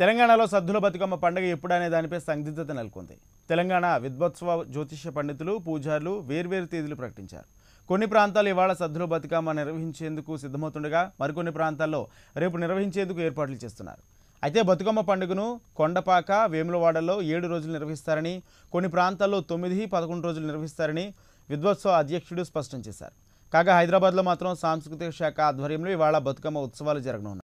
తెలంగాణలో సద్దుల బతుకమ్మ పండుగ ఎప్పుడనే దానిపై సందిగ్ధత నెలకొంది తెలంగాణ విద్వత్సవ జ్యోతిష పండితులు పూజారులు వేర్వేరు తేదీలు ప్రకటించారు కొన్ని ప్రాంతాలు ఇవాళ సద్దుల బతుకమ్మ నిర్వహించేందుకు సిద్ధమవుతుండగా మరికొన్ని ప్రాంతాల్లో రేపు నిర్వహించేందుకు ఏర్పాట్లు చేస్తున్నారు అయితే బతుకమ్మ పండుగను కొండపాక వేములవాడలో ఏడు రోజులు నిర్వహిస్తారని కొన్ని ప్రాంతాల్లో తొమ్మిది పదకొండు రోజులు నిర్వహిస్తారని విద్వత్సవ అధ్యక్షుడు స్పష్టం చేశారు కాగా హైదరాబాద్లో మాత్రం సాంస్కృతిక శాఖ ఆధ్వర్యంలో ఇవాళ బతుకమ్మ ఉత్సవాలు జరగనున్నాయి